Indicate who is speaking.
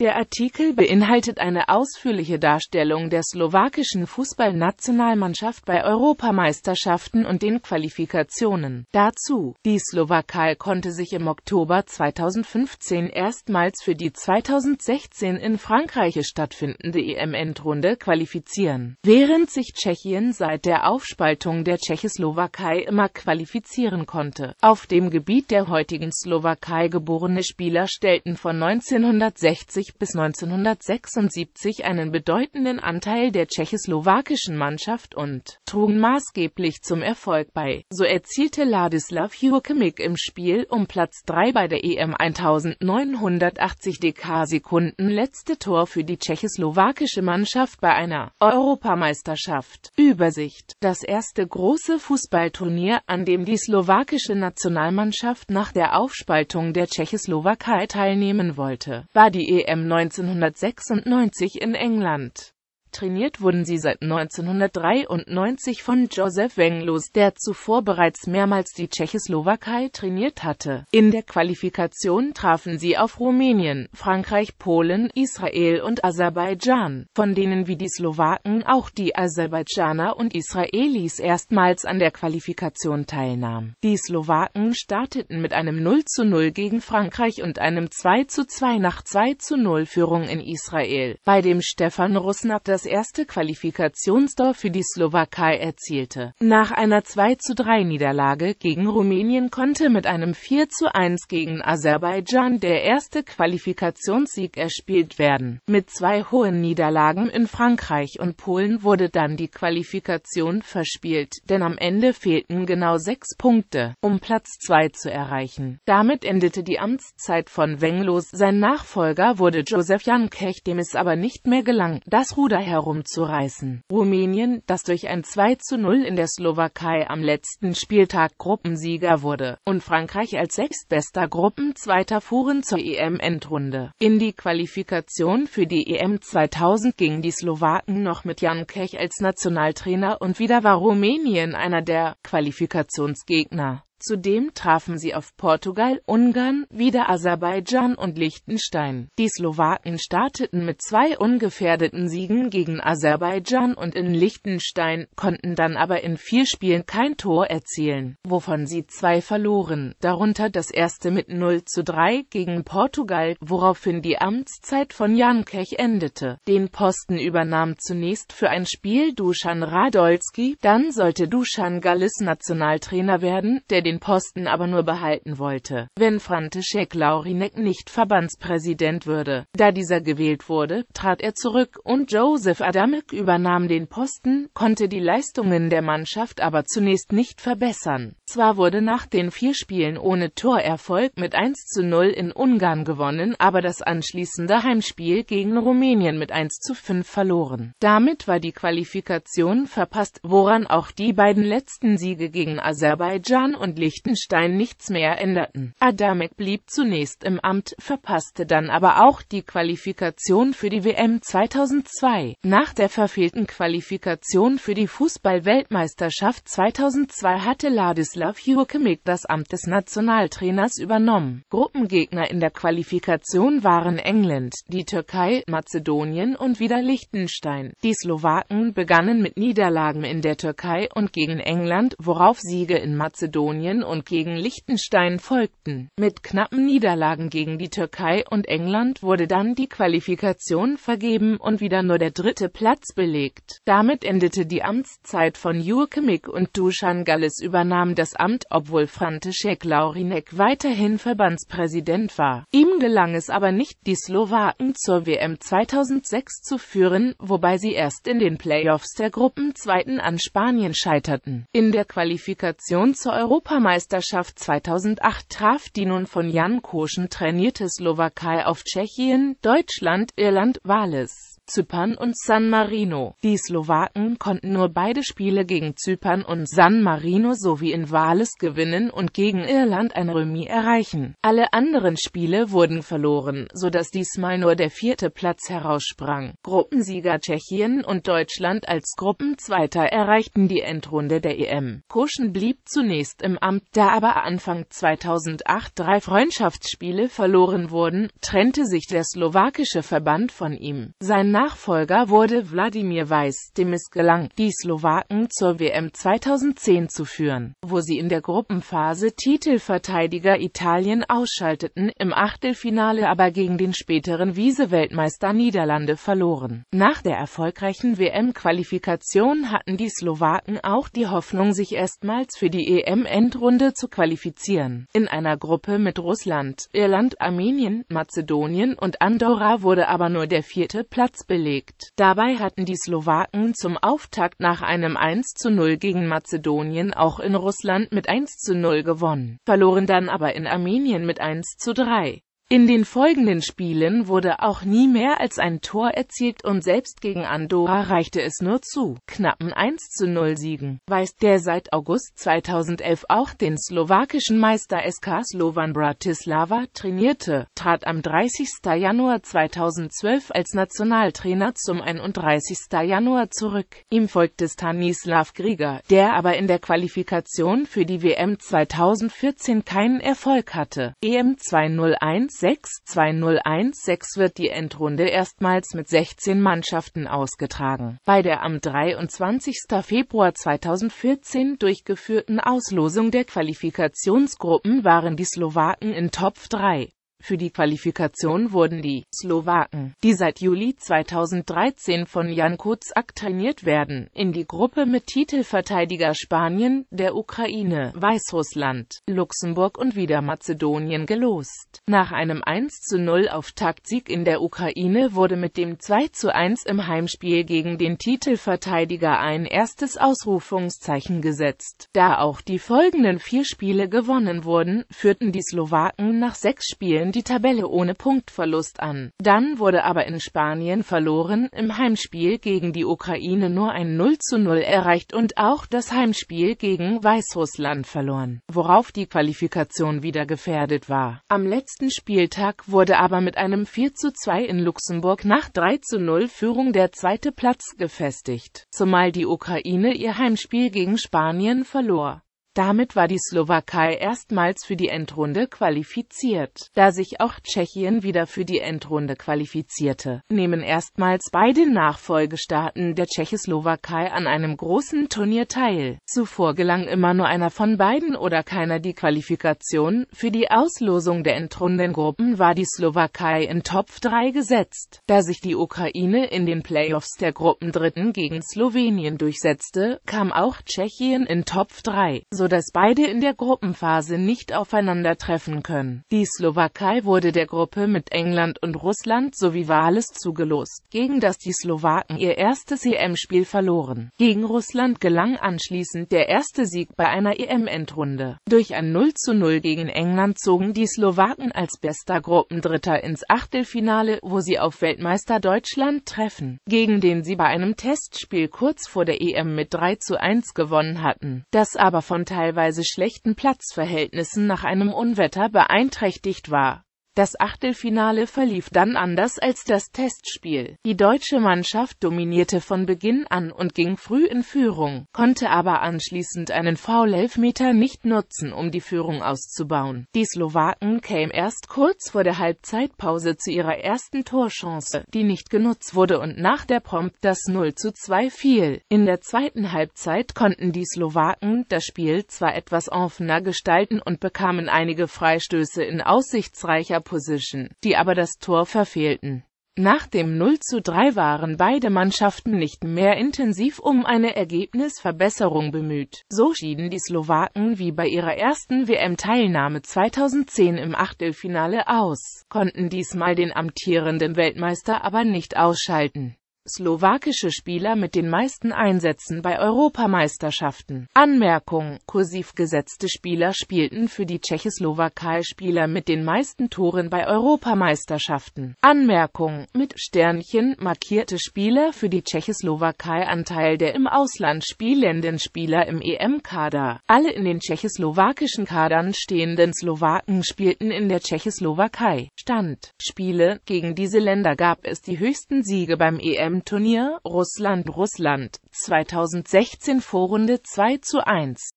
Speaker 1: Der Artikel beinhaltet eine ausführliche Darstellung der slowakischen Fußballnationalmannschaft bei Europameisterschaften und den Qualifikationen. Dazu, die Slowakei konnte sich im Oktober 2015 erstmals für die 2016 in Frankreich stattfindende EM-Endrunde qualifizieren, während sich Tschechien seit der Aufspaltung der Tschechoslowakei immer qualifizieren konnte. Auf dem Gebiet der heutigen Slowakei geborene Spieler stellten von 1960 bis 1976 einen bedeutenden Anteil der tschechoslowakischen Mannschaft und trugen maßgeblich zum Erfolg bei. So erzielte Ladislav Jurkemik im Spiel um Platz 3 bei der EM 1980 DK Sekunden letzte Tor für die tschechoslowakische Mannschaft bei einer Europameisterschaft. Übersicht Das erste große Fußballturnier, an dem die slowakische Nationalmannschaft nach der Aufspaltung der Tschechoslowakei teilnehmen wollte, war die EM 1996 in England Trainiert wurden sie seit 1993 von Josef Wenglos, der zuvor bereits mehrmals die Tschechoslowakei trainiert hatte. In der Qualifikation trafen sie auf Rumänien, Frankreich, Polen, Israel und Aserbaidschan, von denen wie die Slowaken auch die Aserbaidschaner und Israelis erstmals an der Qualifikation teilnahmen. Die Slowaken starteten mit einem 0 zu 0 gegen Frankreich und einem 2 zu 2 nach 2 zu 0 Führung in Israel, bei dem Stefan Rusnak das das erste Qualifikationstor für die Slowakei erzielte. Nach einer 23 Niederlage gegen Rumänien konnte mit einem 4:1 gegen Aserbaidschan der erste Qualifikationssieg erspielt werden. Mit zwei hohen Niederlagen in Frankreich und Polen wurde dann die Qualifikation verspielt, denn am Ende fehlten genau sechs Punkte, um Platz 2 zu erreichen. Damit endete die Amtszeit von Wenglos. Sein Nachfolger wurde Josef Jankech, dem es aber nicht mehr gelang, das Ruder herumzureißen. Rumänien, das durch ein 2 zu 0 in der Slowakei am letzten Spieltag Gruppensieger wurde, und Frankreich als sechstbester Gruppenzweiter fuhren zur EM-Endrunde. In die Qualifikation für die EM 2000 gingen die Slowaken noch mit Jan Kech als Nationaltrainer und wieder war Rumänien einer der Qualifikationsgegner. Zudem trafen sie auf Portugal, Ungarn, wieder Aserbaidschan und Liechtenstein. Die Slowaken starteten mit zwei ungefährdeten Siegen gegen Aserbaidschan und in Liechtenstein, konnten dann aber in vier Spielen kein Tor erzielen, wovon sie zwei verloren, darunter das erste mit 0 zu 3 gegen Portugal, woraufhin die Amtszeit von Jan Kech endete. Den Posten übernahm zunächst für ein Spiel Dusan Radolski, dann sollte Dusan Gallis Nationaltrainer werden, der den Posten aber nur behalten wollte, wenn František Laurinek nicht Verbandspräsident würde. Da dieser gewählt wurde, trat er zurück und Joseph Adamek übernahm den Posten, konnte die Leistungen der Mannschaft aber zunächst nicht verbessern. Zwar wurde nach den vier Spielen ohne Torerfolg mit 1 zu 0 in Ungarn gewonnen, aber das anschließende Heimspiel gegen Rumänien mit 1 zu 5 verloren. Damit war die Qualifikation verpasst, woran auch die beiden letzten Siege gegen Aserbaidschan und Liechtenstein nichts mehr änderten. Adamek blieb zunächst im Amt, verpasste dann aber auch die Qualifikation für die WM 2002. Nach der verfehlten Qualifikation für die Fußball-Weltmeisterschaft 2002 hatte Ladislav Jurkemek das Amt des Nationaltrainers übernommen. Gruppengegner in der Qualifikation waren England, die Türkei, Mazedonien und wieder Liechtenstein. Die Slowaken begannen mit Niederlagen in der Türkei und gegen England, worauf Siege in Mazedonien Spanien und gegen Liechtenstein folgten. Mit knappen Niederlagen gegen die Türkei und England wurde dann die Qualifikation vergeben und wieder nur der dritte Platz belegt. Damit endete die Amtszeit von Jurkemik und Dusan Gallis übernahm das Amt, obwohl František Laurinek weiterhin Verbandspräsident war. Ihm gelang es aber nicht, die Slowaken zur WM 2006 zu führen, wobei sie erst in den Playoffs der Gruppenzweiten an Spanien scheiterten. In der Qualifikation zur Europa Europameisterschaft 2008 traf die nun von Jan Koschen trainierte Slowakei auf Tschechien, Deutschland, Irland, Wales Zypern und San Marino. Die Slowaken konnten nur beide Spiele gegen Zypern und San Marino sowie in Wales gewinnen und gegen Irland ein Remis erreichen. Alle anderen Spiele wurden verloren, so dass diesmal nur der vierte Platz heraussprang. Gruppensieger Tschechien und Deutschland als Gruppenzweiter erreichten die Endrunde der EM. Kuschen blieb zunächst im Amt, da aber Anfang 2008 drei Freundschaftsspiele verloren wurden, trennte sich der slowakische Verband von ihm. Sein Nachfolger wurde Wladimir Weiß, dem es gelang, die Slowaken zur WM 2010 zu führen, wo sie in der Gruppenphase Titelverteidiger Italien ausschalteten, im Achtelfinale aber gegen den späteren wiese weltmeister Niederlande verloren. Nach der erfolgreichen WM-Qualifikation hatten die Slowaken auch die Hoffnung, sich erstmals für die EM-Endrunde zu qualifizieren. In einer Gruppe mit Russland, Irland, Armenien, Mazedonien und Andorra wurde aber nur der vierte Platz belegt. Dabei hatten die Slowaken zum Auftakt nach einem 1 zu 0 gegen Mazedonien auch in Russland mit 1 zu 0 gewonnen, verloren dann aber in Armenien mit 1 zu 3. In den folgenden Spielen wurde auch nie mehr als ein Tor erzielt und selbst gegen Andorra reichte es nur zu knappen 1 zu 0 Siegen. Weiß, der seit August 2011 auch den slowakischen Meister SK Slovan Bratislava trainierte, trat am 30. Januar 2012 als Nationaltrainer zum 31. Januar zurück. Ihm folgte Stanislav Grieger, der aber in der Qualifikation für die WM 2014 keinen Erfolg hatte. EM 201 6-2-0-1-6 wird die Endrunde erstmals mit 16 Mannschaften ausgetragen. Bei der am 23. Februar 2014 durchgeführten Auslosung der Qualifikationsgruppen waren die Slowaken in Top 3. Für die Qualifikation wurden die Slowaken, die seit Juli 2013 von Jan Kuczak trainiert werden, in die Gruppe mit Titelverteidiger Spanien, der Ukraine, Weißrussland, Luxemburg und wieder Mazedonien gelost. Nach einem 1 zu 0 auf Auftaktsieg in der Ukraine wurde mit dem 2 zu 1 im Heimspiel gegen den Titelverteidiger ein erstes Ausrufungszeichen gesetzt. Da auch die folgenden vier Spiele gewonnen wurden, führten die Slowaken nach sechs Spielen schlossen die Tabelle ohne Punktverlust an. Dann wurde aber in Spanien verloren, im Heimspiel gegen die Ukraine nur ein 0 zu 0 erreicht und auch das Heimspiel gegen Weißrussland verloren, worauf die Qualifikation wieder gefährdet war. Am letzten Spieltag wurde aber mit einem 4 zu 2 in Luxemburg nach 3 zu 0 Führung der zweite Platz gefestigt, zumal die Ukraine ihr Heimspiel gegen Spanien verlor. Damit war die Slowakei erstmals für die Endrunde qualifiziert. Da sich auch Tschechien wieder für die Endrunde qualifizierte, nehmen erstmals beide Nachfolgestaaten der Tschechoslowakei an einem großen Turnier teil. Zuvor gelang immer nur einer von beiden oder keiner die Qualifikation. Für die Auslosung der Endrundengruppen war die Slowakei in Top 3 gesetzt. Da sich die Ukraine in den Playoffs der Gruppen Gruppendritten gegen Slowenien durchsetzte, kam auch Tschechien in Top 3, so sodass beide in der Gruppenphase nicht aufeinandertreffen können. Die Slowakei wurde der Gruppe mit England und Russland sowie Wales zugelost, gegen das die Slowaken ihr erstes EM-Spiel verloren. Gegen Russland gelang anschließend der erste Sieg bei einer EM-Endrunde. Durch ein 0:0 gegen England zogen die Slowaken als bester Gruppendritter ins Achtelfinale, wo sie auf Weltmeister Deutschland treffen, gegen den sie bei einem Testspiel kurz vor der EM mit 3:1 gewonnen hatten, das aber von teilweise schlechten Platzverhältnissen nach einem Unwetter beeinträchtigt war das Achtelfinale verlief dann anders als das Testspiel. Die deutsche Mannschaft dominierte von Beginn an und ging früh in Führung, konnte aber anschließend einen Foul-Elfmeter nicht nutzen, um die Führung auszubauen. Die Slowaken kämen erst kurz vor der Halbzeitpause zu ihrer ersten Torchance, die nicht genutzt wurde und nach der Prompt das 0 zu 2 fiel. In der zweiten Halbzeit konnten die Slowaken das Spiel zwar etwas offener gestalten und bekamen einige Freistöße in aussichtsreicher Position, die aber das Tor verfehlten. Nach dem 0 zu 3 waren beide Mannschaften nicht mehr intensiv um eine Ergebnisverbesserung bemüht. So schieden die Slowaken wie bei ihrer ersten WM-Teilnahme 2010 im Achtelfinale aus, konnten diesmal den amtierenden Weltmeister aber nicht ausschalten slowakische Spieler mit den meisten Einsätzen bei Europameisterschaften. Anmerkung, kursiv gesetzte Spieler spielten für die Tschechoslowakei Spieler mit den meisten Toren bei Europameisterschaften. Anmerkung, mit Sternchen markierte Spieler für die Tschechoslowakei Anteil der im Ausland spielenden Spieler im EM-Kader. Alle in den tschechoslowakischen Kadern stehenden Slowaken spielten in der Tschechoslowakei. Stand. Spiele gegen diese Länder gab es die höchsten Siege beim EM turnier Russland Russland 2016 Vorrunde 2 zu 1